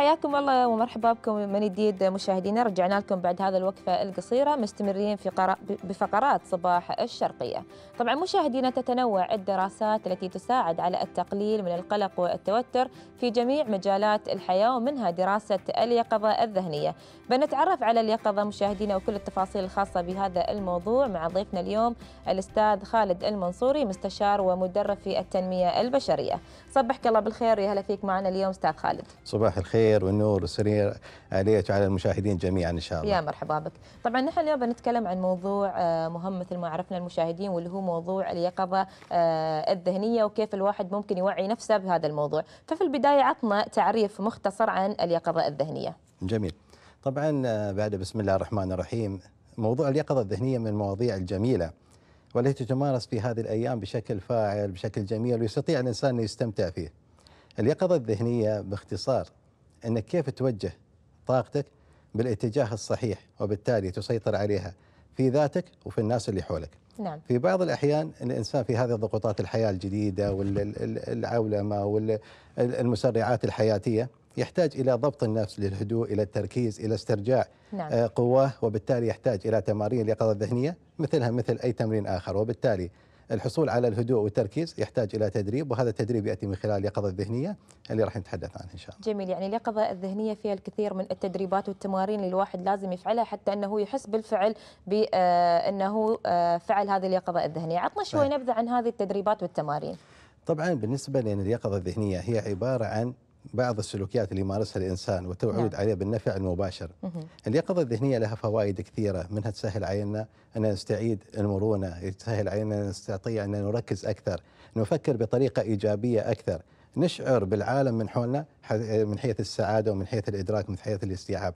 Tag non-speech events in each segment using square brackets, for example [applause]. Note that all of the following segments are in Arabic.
حياكم الله ومرحبا بكم من جديد مشاهدينا رجعنا لكم بعد هذا الوقفة القصيرة مستمرين في قر... بفقرات صباح الشرقية طبعا مشاهدينا تتنوع الدراسات التي تساعد على التقليل من القلق والتوتر في جميع مجالات الحياة ومنها دراسة اليقظة الذهنية بنتعرف على اليقظة مشاهدينا وكل التفاصيل الخاصة بهذا الموضوع مع ضيفنا اليوم الأستاذ خالد المنصوري مستشار ومدرب في التنمية البشرية صبحك الله بالخير يا هلا فيك معنا اليوم أستاذ خالد صباح الخير خير والنور وسرير عليك وعلى المشاهدين جميعا ان شاء الله. يا مرحبا بك. طبعا نحن اليوم بنتكلم عن موضوع آه، مهم مثل ما عرفنا المشاهدين واللي هو موضوع اليقظه آه، الذهنيه وكيف الواحد ممكن يوعي نفسه بهذا الموضوع، ففي البدايه عطنا تعريف مختصر عن اليقظه الذهنيه. جميل. طبعا آه، بعد بسم الله الرحمن الرحيم موضوع اليقظه الذهنيه من المواضيع الجميله. والتي تمارس في هذه الايام بشكل فاعل بشكل جميل ويستطيع الانسان ان يستمتع فيه. اليقظه الذهنيه باختصار انك كيف توجه طاقتك بالاتجاه الصحيح وبالتالي تسيطر عليها في ذاتك وفي الناس اللي حولك. نعم. في بعض الاحيان الانسان في هذه الضغوطات الحياه الجديده والعولمه والمسرعات الحياتيه يحتاج الى ضبط النفس للهدوء الى التركيز الى استرجاع نعم. قواه وبالتالي يحتاج الى تمارين اليقظه الذهنيه مثلها مثل اي تمرين اخر وبالتالي الحصول على الهدوء والتركيز يحتاج الى تدريب وهذا التدريب ياتي من خلال اليقظه الذهنيه اللي راح نتحدث عنها ان شاء الله. جميل يعني اليقظه الذهنيه فيها الكثير من التدريبات والتمارين اللي الواحد لازم يفعلها حتى انه يحس بالفعل بانه آه، آه، فعل هذه اليقظه الذهنيه، عطنا شوي نبذه عن هذه التدريبات والتمارين. طبعا بالنسبه لان اليقظه الذهنيه هي عباره عن بعض السلوكيات اللي يمارسها الانسان والتوعود نعم. عليه بالنفع المباشر. اليقظه الذهنيه لها فوائد كثيره منها تسهل علينا ان نستعيد المرونه، تسهل علينا ان نستطيع ان نركز اكثر، نفكر بطريقه ايجابيه اكثر، نشعر بالعالم من حولنا من حيث السعاده ومن حيث الادراك ومن حيث الاستيعاب.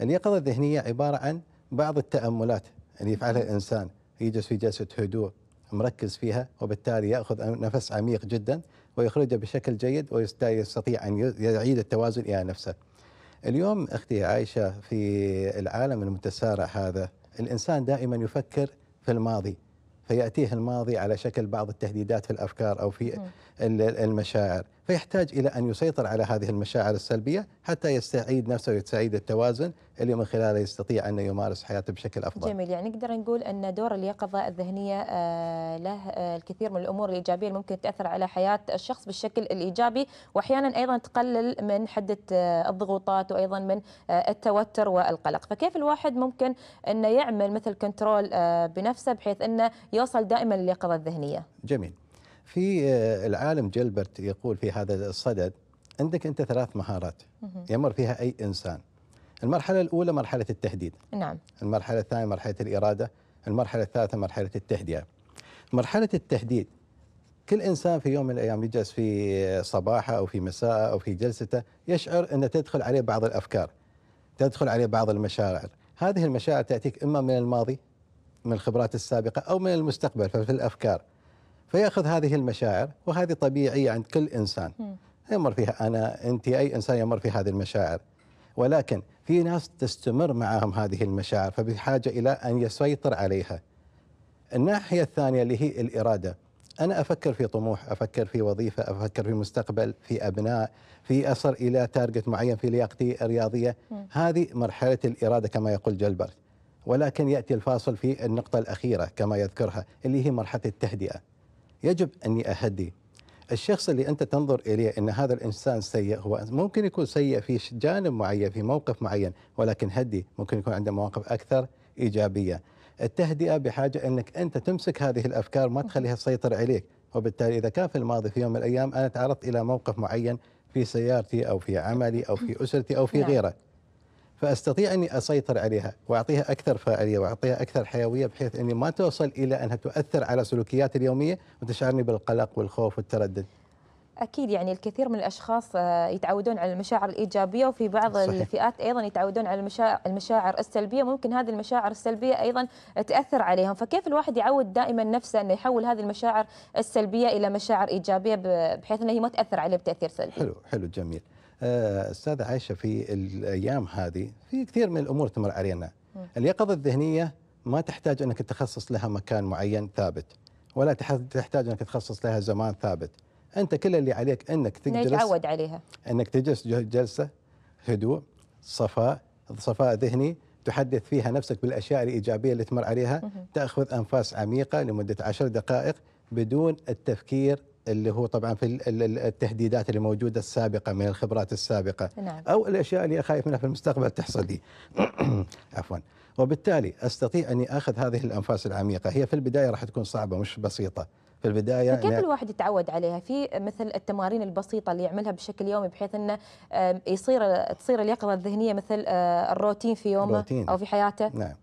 اليقظه الذهنيه عباره عن بعض التاملات اللي يفعلها الانسان، يجلس في جلسه هدوء مركز فيها وبالتالي ياخذ نفس عميق جدا ويخرجه بشكل جيد ويستطيع أن يعيد التوازن إلى نفسه اليوم أختي عائشة في العالم المتسارع هذا الإنسان دائما يفكر في الماضي فيأتيه الماضي على شكل بعض التهديدات في الأفكار أو في المشاعر فيحتاج إلى أن يسيطر على هذه المشاعر السلبية حتى يستعيد نفسه ويستعيد التوازن اللي من خلاله يستطيع أن يمارس حياته بشكل أفضل جميل يعني نقدر نقول أن دور اليقظة الذهنية آه، له آه، الكثير من الأمور الإيجابية اللي ممكن تأثر على حياة الشخص بالشكل الإيجابي وأحيانا أيضا تقلل من حدة آه، الضغوطات وأيضا من التوتر والقلق فكيف الواحد ممكن أنه يعمل مثل كنترول بنفسه بحيث أنه يوصل دائما لليقظة الذهنية جميل في آه، العالم جلبرت يقول في هذا الصدد عندك انت ثلاث مهارات يمر فيها اي انسان المرحله الاولى مرحله التهديد نعم المرحله الثانيه مرحله الاراده المرحله الثالثه مرحله التهدئه مرحله التهديد كل انسان في يوم من الايام يجلس في صباحه او في مساء او في جلسته يشعر ان تدخل عليه بعض الافكار تدخل عليه بعض المشاعر هذه المشاعر تاتيك اما من الماضي من الخبرات السابقه او من المستقبل ففي الافكار فياخذ هذه المشاعر وهذه طبيعيه عند كل انسان يمر فيها انا انت اي انسان يمر في هذه المشاعر ولكن في ناس تستمر معهم هذه المشاعر فبحاجه الى ان يسيطر عليها الناحيه الثانيه اللي هي الاراده انا افكر في طموح افكر في وظيفه افكر في مستقبل في ابناء في اصل الى تارجت معين في لياقتي الرياضيه هذه مرحله الاراده كما يقول جلبرت ولكن ياتي الفاصل في النقطه الاخيره كما يذكرها اللي هي مرحله التهدئه يجب أني أهدي الشخص اللي أنت تنظر إليه أن هذا الإنسان سيء هو ممكن يكون سيء في جانب معين في موقف معين ولكن هدي ممكن يكون عنده مواقف أكثر إيجابية التهدئة بحاجة أنك أنت تمسك هذه الأفكار ما تخليها تسيطر عليك وبالتالي إذا كان في الماضي في يوم من الأيام أنا تعرضت إلى موقف معين في سيارتي أو في عملي أو في أسرتي أو في نعم. غيره فاستطيع اني اسيطر عليها واعطيها اكثر فاعليه واعطيها اكثر حيويه بحيث اني ما توصل الى انها تؤثر على سلوكياتي اليوميه وتشعرني بالقلق والخوف والتردد. اكيد يعني الكثير من الاشخاص آه، يتعودون على المشاعر الايجابيه وفي بعض صحيح. الفئات ايضا يتعودون على المشاعر المشاعر السلبيه ممكن هذه المشاعر السلبيه ايضا تاثر عليهم فكيف الواحد يعود دائما نفسه انه يحول هذه المشاعر السلبيه الى مشاعر ايجابيه بحيث انها ما تاثر عليه بتاثير سلبي حلو حلو جميل آه، استاذه عائشه في الايام هذه في كثير من الامور تمر علينا اليقظه الذهنيه ما تحتاج انك تخصص لها مكان معين ثابت ولا تحتاج انك تخصص لها زمان ثابت انت كل اللي عليك انك تجلس نتعود عليها انك تجلس جلسه هدوء صفاء صفاء ذهني تحدث فيها نفسك بالاشياء الايجابيه اللي تمر عليها تاخذ انفاس عميقه لمده عشر دقائق بدون التفكير اللي هو طبعا في التهديدات اللي موجوده السابقه من الخبرات السابقه نعم. او الاشياء اللي أخايف منها في المستقبل تحصل لي [clears throat] عفوا وبالتالي استطيع اني اخذ هذه الانفاس العميقه هي في البدايه راح تكون صعبه مش بسيطه في البدايه كيف الواحد يتعود عليها في مثل التمارين البسيطه اللي يعملها بشكل يومي بحيث انه يصير تصير اليقظه الذهنيه مثل آه، الروتين في يومه او في حياته نعم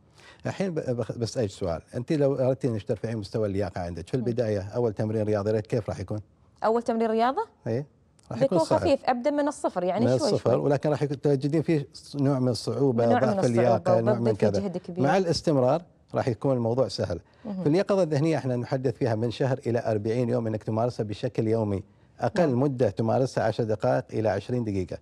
الحين بسالك سؤال انت لو اردتي انك ترفعين مستوى اللياقه عندك في البدايه اول تمرين رياضي ريت كيف راح يكون؟ اول تمرين رياضه؟ اي راح يكون خفيف ابدا من الصفر يعني من شوي الصفر شوي. ولكن راح تجدين فيه نوع من الصعوبه نوع ضعف اللياقه نوع من كذا مع الاستمرار راح يكون الموضوع سهل مهم. في اليقظه الذهنيه احنا نحدث فيها من شهر الى 40 يوم انك تمارسها بشكل يومي اقل مهم. نعم. مده تمارسها 10 دقائق الى 20 دقيقه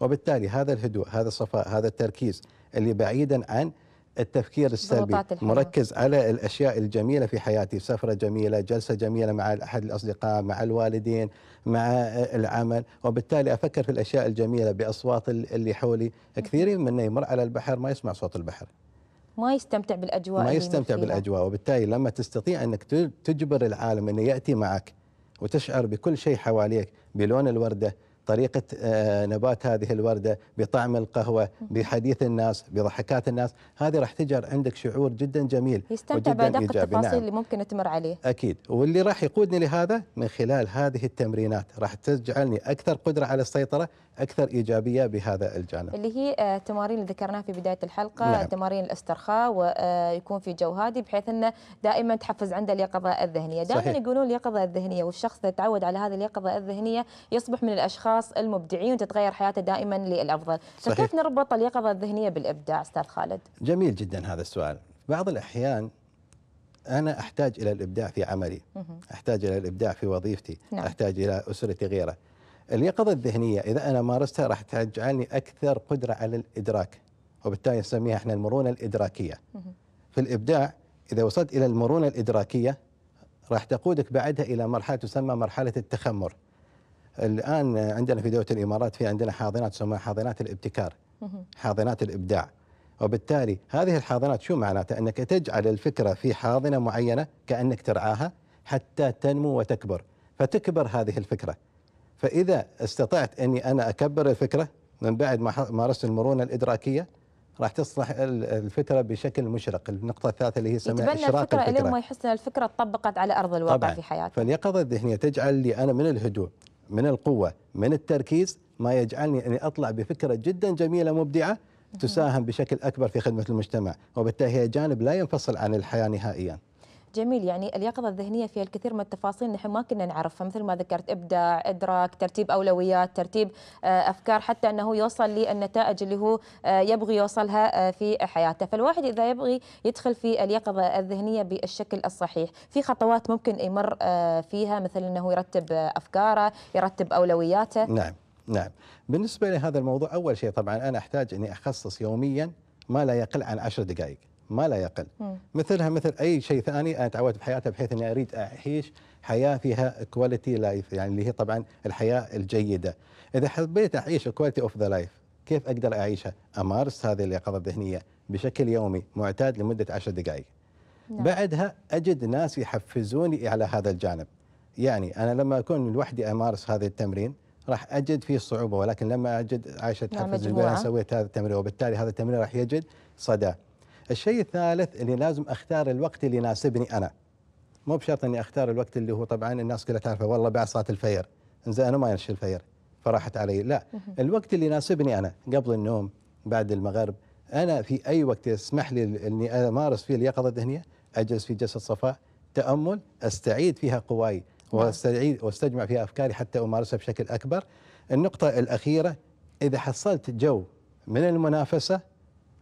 وبالتالي هذا الهدوء هذا الصفاء هذا التركيز اللي بعيدا عن التفكير السلبي مركز على الأشياء الجميلة في حياتي سفرة جميلة جلسة جميلة مع أحد الأصدقاء مع الوالدين مع العمل وبالتالي أفكر في الأشياء الجميلة بأصوات اللي حولي كثير منا يمر على البحر ما يسمع صوت البحر ما يستمتع بالأجواء ما يستمتع بالأجواء وبالتالي لما تستطيع أنك تجبر العالم أنه يأتي معك وتشعر بكل شيء حواليك بلون الورده طريقة آه، نبات هذه الوردة بطعم القهوة بحديث الناس بضحكات الناس هذه راح تجعل عندك شعور جدا جميل يستمتع بأدق التفاصيل نعم. اللي ممكن تمر عليه أكيد واللي راح يقودني لهذا من خلال هذه التمرينات راح تجعلني أكثر قدرة على السيطرة أكثر إيجابية بهذا الجانب اللي هي التمارين آه، اللي ذكرناها في بداية الحلقة نعم. تمارين الاسترخاء ويكون آه، في جو هادي بحيث أنه دائما تحفز عنده اليقظة الذهنية دائما يقولون اليقظة الذهنية والشخص يتعود على هذه اليقظة الذهنية يصبح من الأشخاص الاشخاص المبدعين وتتغير حياته دائما للافضل فكيف نربط اليقظه الذهنيه بالابداع استاذ خالد جميل جدا هذا السؤال بعض الاحيان انا احتاج الى الابداع في عملي احتاج الى الابداع في وظيفتي نعم. احتاج الى اسرتي غيره اليقظه الذهنيه اذا انا مارستها راح تجعلني اكثر قدره على الادراك وبالتالي نسميها احنا المرونه الادراكيه في الابداع اذا وصلت الى المرونه الادراكيه راح تقودك بعدها الى مرحله تسمى مرحله التخمر الان عندنا في دوله الامارات في عندنا حاضنات تسمى حاضنات الابتكار حاضنات الابداع وبالتالي هذه الحاضنات شو معناتها انك تجعل الفكره في حاضنه معينه كانك ترعاها حتى تنمو وتكبر فتكبر هذه الفكره فاذا استطعت اني انا اكبر الفكره من بعد ما مارست المرونه الادراكيه راح تصلح الفكره بشكل مشرق، النقطه الثالثه اللي هي يسميها اشراق الفكره, الفكرة. لما ما يحس ان الفكره طبقت على ارض الواقع طبعًا. في حياته. فاليقظه الذهنيه تجعل لي انا من الهدوء من القوة من التركيز ما يجعلني أني أطلع بفكرة جدا جميلة مبدعة تساهم بشكل أكبر في خدمة المجتمع وبالتالي هي جانب لا ينفصل عن الحياة نهائياً جميل يعني اليقظه الذهنيه فيها الكثير من التفاصيل نحن ما كنا نعرفها مثل ما ذكرت ابداع ادراك ترتيب اولويات ترتيب آه، افكار حتى انه يوصل للنتائج اللي هو آه، يبغي يوصلها آه، في حياته فالواحد اذا يبغي يدخل في اليقظه الذهنيه بالشكل الصحيح في خطوات ممكن يمر فيها مثل انه يرتب افكاره يرتب اولوياته نعم نعم بالنسبه لهذا الموضوع اول شيء طبعا انا احتاج اني اخصص يوميا ما لا يقل عن عشر دقائق ما لا يقل مم. مثلها مثل اي شيء ثاني انا تعودت بحياتي بحيث اني اريد اعيش حياه فيها كواليتي لايف يعني اللي هي طبعا الحياه الجيده اذا حبيت اعيش كواليتي اوف ذا لايف كيف اقدر اعيشها امارس هذه اليقظه الذهنيه بشكل يومي معتاد لمده 10 دقائق نعم. بعدها اجد ناس يحفزوني على هذا الجانب يعني انا لما اكون لوحدي امارس هذا التمرين راح اجد فيه صعوبه ولكن لما اجد عائشه تحفز نعم سويت هذا التمرين وبالتالي هذا التمرين راح يجد صدى الشيء الثالث اللي لازم اختار الوقت اللي يناسبني انا مو بشرط اني اختار الوقت اللي هو طبعا الناس كلها تعرفه والله بعد صلاه الفير زين انا ما انشي الفير فراحت علي لا الوقت اللي يناسبني انا قبل النوم بعد المغرب انا في اي وقت يسمح لي اني امارس فيه اليقظه الذهنيه اجلس في جلسه صفاء تامل استعيد فيها قواي نعم. واستعيد واستجمع فيها افكاري حتى امارسها بشكل اكبر النقطه الاخيره اذا حصلت جو من المنافسه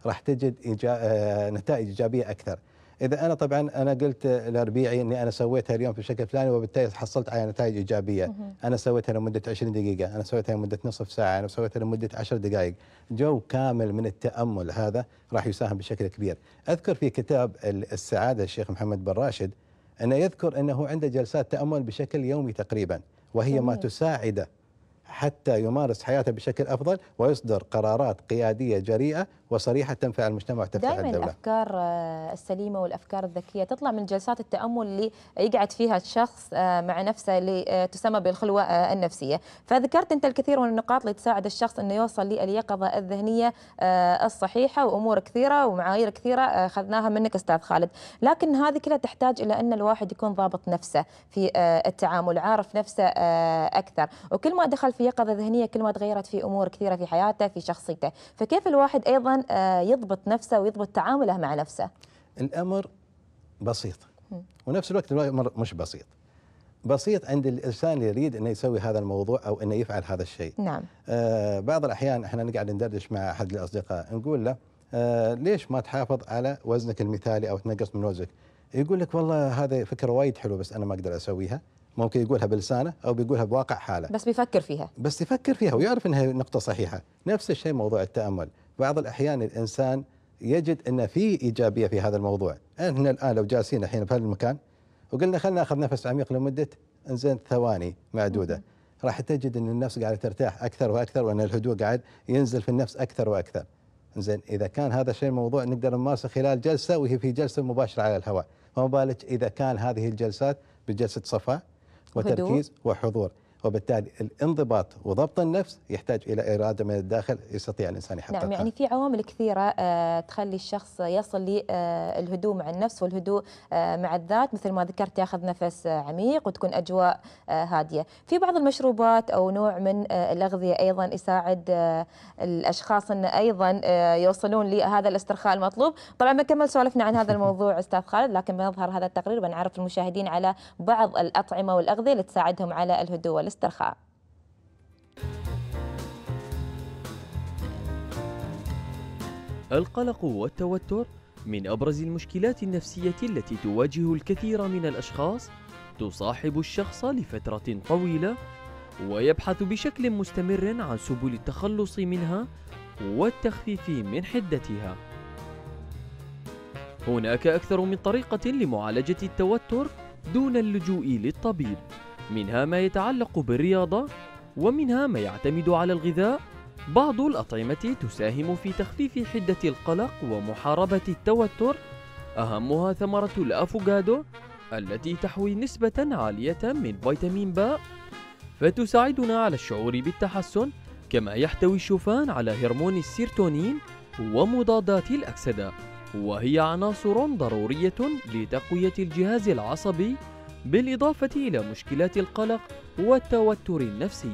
راح تجد آه، نتائج ايجابيه اكثر اذا انا طبعا انا قلت لربيعي اني انا سويتها اليوم بشكل فلاني وبالتالي حصلت على نتائج ايجابيه انا سويتها لمده 20 دقيقه انا سويتها لمده نصف ساعه انا سويتها لمده 10 دقائق جو كامل من التامل هذا راح يساهم بشكل كبير اذكر في كتاب السعاده الشيخ محمد بن راشد انه يذكر انه عنده جلسات تامل بشكل يومي تقريبا وهي جميل. ما تساعده حتى يمارس حياته بشكل افضل ويصدر قرارات قياديه جريئه وصريحه تنفع المجتمع وتنفع دائما الدوله. الافكار آه، السليمه والافكار الذكيه تطلع من جلسات التامل اللي يقعد فيها الشخص آه، مع نفسه اللي آه، تسمى بالخلوه النفسيه، فذكرت انت الكثير من النقاط اللي تساعد الشخص انه يوصل لليقظه الذهنيه الصحيحه وامور كثيره ومعايير كثيره اخذناها منك استاذ خالد، لكن هذه كلها تحتاج الى ان الواحد يكون ضابط نفسه في التعامل، عارف نفسه اكثر، وكل ما دخل في يقظه ذهنيه كل ما تغيرت في امور كثيره في حياته، في شخصيته، فكيف الواحد ايضا آه، يضبط نفسه ويضبط تعامله مع نفسه الأمر بسيط ونفس الوقت الأمر مش بسيط بسيط عند الانسان اللي يريد انه يسوي هذا الموضوع او انه يفعل هذا الشيء. نعم. آه بعض الاحيان احنا نقعد ندردش مع احد الاصدقاء نقول له آه ليش ما تحافظ على وزنك المثالي او تنقص من وزنك؟ يقول لك والله هذه فكره وايد حلوه بس انا ما اقدر اسويها. ممكن يقولها بلسانه او بيقولها بواقع حاله. بس بيفكر فيها. بس يفكر فيها ويعرف انها نقطه صحيحه، نفس الشيء موضوع التامل. بعض الأحيان الإنسان يجد أن في إيجابية في هذا الموضوع احنا الآن لو جالسين الحين في هذا المكان وقلنا خلينا ناخذ نفس عميق لمدة انزين ثواني معدودة راح تجد أن النفس قاعدة ترتاح أكثر وأكثر وأن الهدوء قاعد ينزل في النفس أكثر وأكثر زين اذا كان هذا الشيء الموضوع نقدر نمارسه خلال جلسه وهي في جلسه مباشره على الهواء، فما بالك اذا كان هذه الجلسات بجلسه صفاء وتركيز وحضور وبالتالي الانضباط وضبط النفس يحتاج الى اراده من الداخل يستطيع الانسان يحققها نعم يعني في عوامل كثيره آه، تخلي الشخص يصل للهدوء آه، مع النفس والهدوء آه، مع الذات مثل ما ذكرت ياخذ نفس عميق وتكون اجواء هاديه في بعض المشروبات او نوع من الاغذيه ايضا يساعد الاشخاص ان ايضا يوصلون لهذا الاسترخاء المطلوب طبعا بنكمل سولفنا عن هذا الموضوع [laughs] استاذ خالد لكن بنظهر هذا التقرير بنعرف المشاهدين على بعض الاطعمه والاغذيه اللي تساعدهم على الهدوء الاسترخاء القلق والتوتر من أبرز المشكلات النفسية التي تواجه الكثير من الأشخاص تصاحب الشخص لفترة طويلة ويبحث بشكل مستمر عن سبل التخلص منها والتخفيف من حدتها هناك أكثر من طريقة لمعالجة التوتر دون اللجوء للطبيب منها ما يتعلق بالرياضة ومنها ما يعتمد على الغذاء بعض الأطعمة تساهم في تخفيف حدة القلق ومحاربة التوتر أهمها ثمرة الأفوكادو التي تحوي نسبة عالية من فيتامين باء فتساعدنا على الشعور بالتحسن كما يحتوي الشوفان على هرمون السيرتونين ومضادات الأكسدة وهي عناصر ضرورية لتقوية الجهاز العصبي بالإضافة إلى مشكلات القلق والتوتر النفسي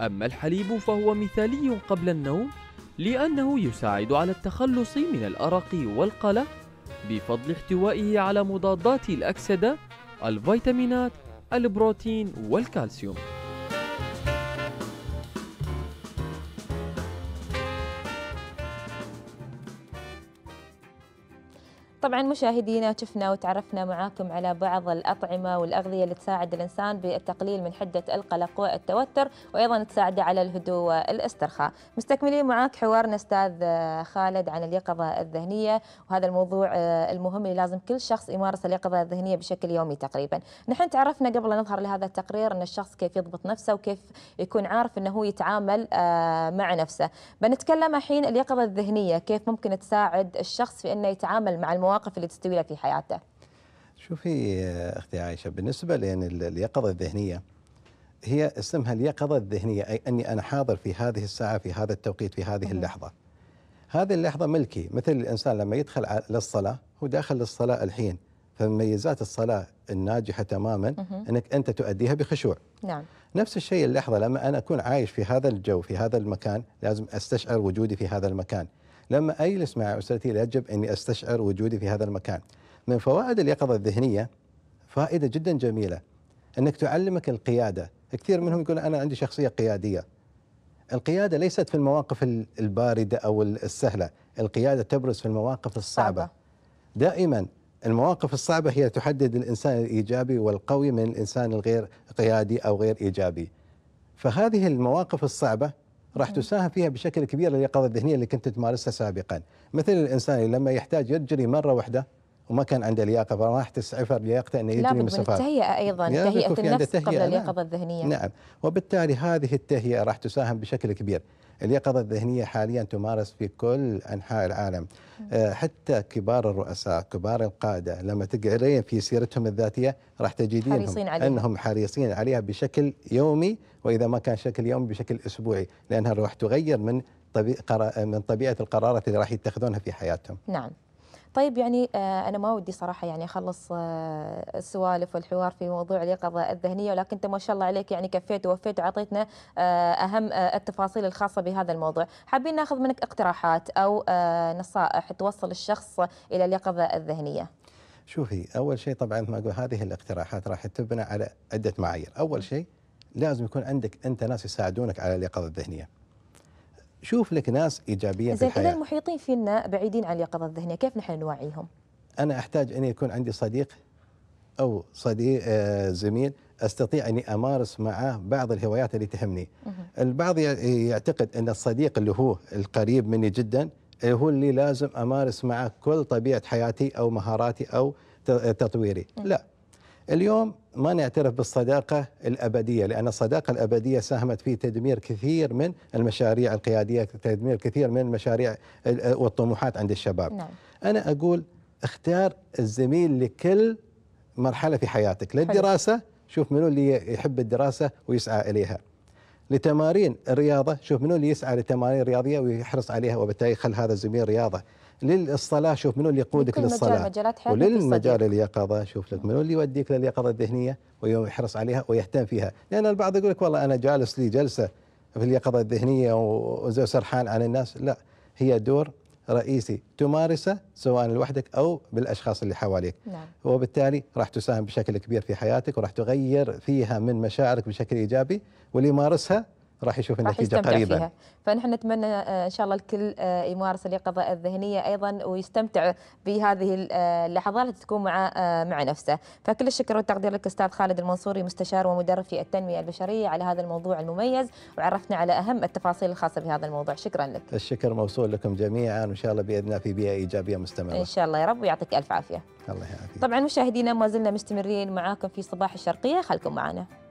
أما الحليب فهو مثالي قبل النوم لأنه يساعد على التخلص من الأرق والقلق بفضل احتوائه على مضادات الأكسدة الفيتامينات البروتين والكالسيوم طبعا مشاهدينا شفنا وتعرفنا معاكم على بعض الأطعمة والأغذية اللي تساعد الإنسان بالتقليل من حدة القلق والتوتر وأيضا تساعده على الهدوء والاسترخاء مستكملين معاك حوارنا أستاذ خالد عن اليقظة الذهنية وهذا الموضوع المهم اللي لازم كل شخص يمارس اليقظة الذهنية بشكل يومي تقريبا نحن تعرفنا قبل أن نظهر لهذا التقرير أن الشخص كيف يضبط نفسه وكيف يكون عارف أنه هو يتعامل آه، مع نفسه بنتكلم الحين اليقظة الذهنية كيف ممكن تساعد الشخص في أنه يتعامل مع المواقف المواقف اللي تستوي له في حياته شوفي اختي عائشه بالنسبه لان اليقظه الذهنيه هي اسمها اليقظه الذهنيه اي اني انا حاضر في هذه الساعه في هذا التوقيت في هذه اللحظه هذه اللحظه ملكي مثل الانسان لما يدخل للصلاه هو داخل للصلاه الحين فمميزات الصلاه الناجحه تماما انك انت تؤديها بخشوع نعم نفس الشيء اللحظه لما انا اكون عايش في هذا الجو في هذا المكان لازم استشعر وجودي في هذا المكان لما أجلس مع أسرتي لا يجب أني أستشعر وجودي في هذا المكان من فوائد اليقظة الذهنية فائدة جدا جميلة أنك تعلمك القيادة كثير منهم يقول أنا عندي شخصية قيادية القيادة ليست في المواقف الباردة أو السهلة القيادة تبرز في المواقف الصعبة دائما المواقف الصعبة هي تحدد الإنسان الإيجابي والقوي من الإنسان الغير قيادي أو غير إيجابي فهذه المواقف الصعبة راح تساهم فيها بشكل كبير اليقظه الذهنيه اللي كنت تمارسها سابقا مثل الانسان لما يحتاج يجري مره واحده وما كان عنده لياقه فما راح تسعفه لياقته انه يجري مسافات لابد من التهيئه ايضا تهيئه يعني النفس قبل اليقظه نعم. الذهنيه نعم وبالتالي هذه التهيئه راح تساهم بشكل كبير اليقظه الذهنيه حاليا تمارس في كل انحاء العالم آه، حتى كبار الرؤساء كبار القاده لما تقرين في سيرتهم الذاتيه راح تجدين حريصين عليها. انهم حريصين عليها بشكل يومي واذا ما كان شكل يومي بشكل اسبوعي لانها راح تغير من طبيعة من طبيعه القرارات اللي راح يتخذونها في حياتهم. نعم. طيب يعني آه، انا ما ودي صراحه يعني اخلص آه، السوالف والحوار في موضوع اليقظه الذهنيه ولكن انت ما شاء الله عليك يعني كفيت ووفيت وعطيتنا آه، اهم التفاصيل الخاصه بهذا الموضوع، حابين ناخذ منك اقتراحات او نصائح توصل الشخص الى اليقظه الذهنيه. شوفي اول شيء طبعا ما اقول هذه الاقتراحات راح تبنى على عده معايير، اول شيء لازم يكون عندك انت ناس يساعدونك على اليقظه الذهنيه شوف لك ناس ايجابيه في الحياه اذا المحيطين فينا بعيدين عن اليقظه الذهنيه كيف نحن نوعيهم انا احتاج ان يكون عندي صديق او صديق آه، زميل استطيع اني امارس معه بعض الهوايات اللي تهمني البعض يعتقد ان الصديق اللي هو القريب مني جدا هو اللي لازم امارس معه كل طبيعه حياتي او مهاراتي او تطويري لا اليوم ما نعترف بالصداقة الأبدية لأن الصداقة الأبدية ساهمت في تدمير كثير من المشاريع القيادية تدمير كثير من المشاريع والطموحات عند الشباب نعم. أنا أقول اختار الزميل لكل مرحلة في حياتك للدراسة شوف منو اللي يحب الدراسة ويسعى إليها لتمارين الرياضة شوف منو اللي يسعى لتمارين رياضية ويحرص عليها وبالتالي خل هذا الزميل رياضة للصلاه شوف منو اللي يقودك للصلاه وللمجال اليقظه شوف لك منو اللي يوديك لليقظه الذهنيه ويحرص عليها ويهتم فيها لان البعض يقول لك والله انا جالس لي جلسه في اليقظه الذهنيه وسرحان عن الناس لا هي دور رئيسي تمارسه سواء لوحدك او بالاشخاص اللي حواليك نعم. وبالتالي راح تساهم بشكل كبير في حياتك وراح تغير فيها من مشاعرك بشكل ايجابي واللي يمارسها راح يشوف النتيجه راح قريبا فيها. فنحن نتمنى آه، ان شاء الله الكل آه، يمارس اليقظه الذهنيه ايضا ويستمتع بهذه آه، اللحظات التي تكون مع مع نفسه فكل الشكر والتقدير لك استاذ خالد المنصوري مستشار ومدرب في التنميه البشريه على هذا الموضوع المميز وعرفنا على اهم التفاصيل الخاصه بهذا الموضوع شكرا لك الشكر موصول لكم جميعا وان شاء الله باذن الله في بيئه ايجابيه مستمره ان شاء الله يا رب ويعطيك الف عافيه الله يعافيك طبعا مشاهدينا ما زلنا مستمرين معاكم في صباح الشرقيه خلكم معنا